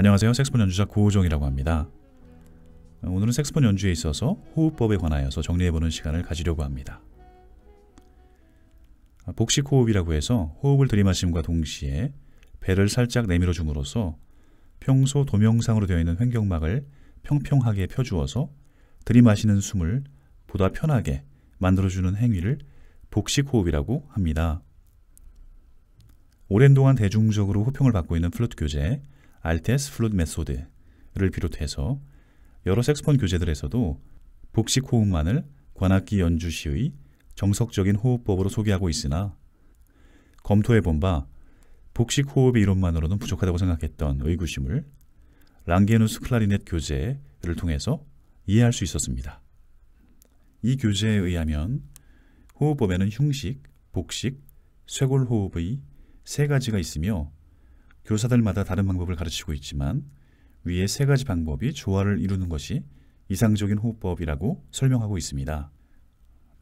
안녕하세요. 색스폰 연주자 고우종이라고 합니다. 오늘은 색스폰 연주에 있어서 호흡법에 관하여서 정리해보는 시간을 가지려고 합니다. 아, 복식 호흡이라고 해서 호흡을 들이마심과 동시에 배를 살짝 내밀어 줌으로써 평소 도명상으로 되어 있는 횡격막을 평평하게 펴주어서 들이마시는 숨을 보다 편하게 만들어주는 행위를 복식 호흡이라고 합니다. 오랜 동안 대중적으로 호평을 받고 있는 플루트 교재 알테스 플룻 메소드를 비롯해서 여러 색스폰 교재들에서도 복식 호흡만을 관악기 연주시의 정석적인 호흡법으로 소개하고 있으나 검토해 본 바 복식 호흡의 이론만으로는 부족하다고 생각했던 의구심을 랑게누스 클라리넷 교재를 통해서 이해할 수 있었습니다. 이 교재에 의하면 호흡법에는 흉식, 복식, 쇄골호흡의 세 가지가 있으며 교사들마다 다른 방법을 가르치고 있지만 위의 세 가지 방법이 조화를 이루는 것이 이상적인 호흡법이라고 설명하고 있습니다.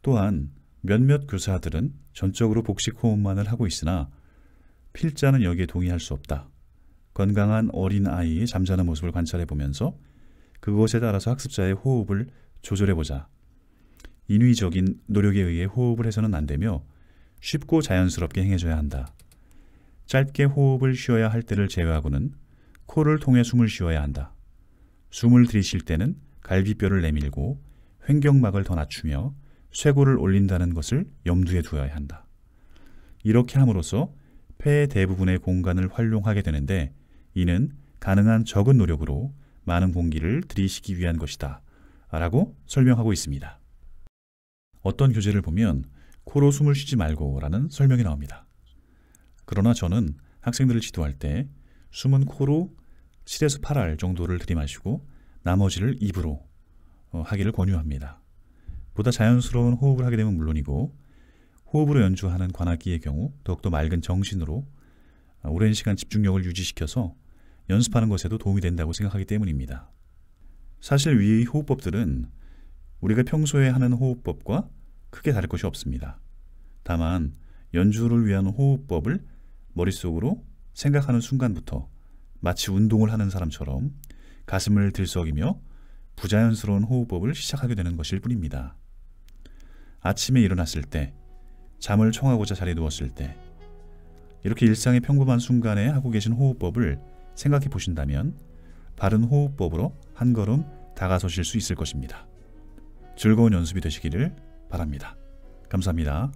또한 몇몇 교사들은 전적으로 복식 호흡만을 하고 있으나 필자는 여기에 동의할 수 없다. 건강한 어린아이의 잠자는 모습을 관찰해 보면서 그것에 따라서 학습자의 호흡을 조절해보자. 인위적인 노력에 의해 호흡을 해서는 안 되며 쉽고 자연스럽게 행해져야 한다. 짧게 호흡을 쉬어야 할 때를 제외하고는 코를 통해 숨을 쉬어야 한다. 숨을 들이쉴 때는 갈비뼈를 내밀고 횡격막을 더 낮추며 쇄골을 올린다는 것을 염두에 두어야 한다. 이렇게 함으로써 폐의 대부분의 공간을 활용하게 되는데 이는 가능한 적은 노력으로 많은 공기를 들이쉬기 위한 것이다. 라고 설명하고 있습니다. 어떤 교재를 보면 코로 숨을 쉬지 말고 라는 설명이 나옵니다. 그러나 저는 학생들을 지도할 때 숨은 코로 7에서 8알 정도를 들이마시고 나머지를 입으로 어, 하기를 권유합니다. 보다 자연스러운 호흡을 하게 되면 물론이고 호흡으로 연주하는 관악기의 경우 더욱더 맑은 정신으로 아, 오랜 시간 집중력을 유지시켜서 연습하는 것에도 도움이 된다고 생각하기 때문입니다. 사실 위의 호흡법들은 우리가 평소에 하는 호흡법과 크게 다를 것이 없습니다. 다만 연주를 위한 호흡법을 머릿속으로 생각하는 순간부터 마치 운동을 하는 사람처럼 가슴을 들썩이며 부자연스러운 호흡법을 시작하게 되는 것일 뿐입니다. 아침에 일어났을 때, 잠을 청하고자 자리에 누웠을 때, 이렇게 일상의 평범한 순간에 하고 계신 호흡법을 생각해 보신다면 바른 호흡법으로 한 걸음 다가서실 수 있을 것입니다. 즐거운 연습이 되시기를 바랍니다. 감사합니다.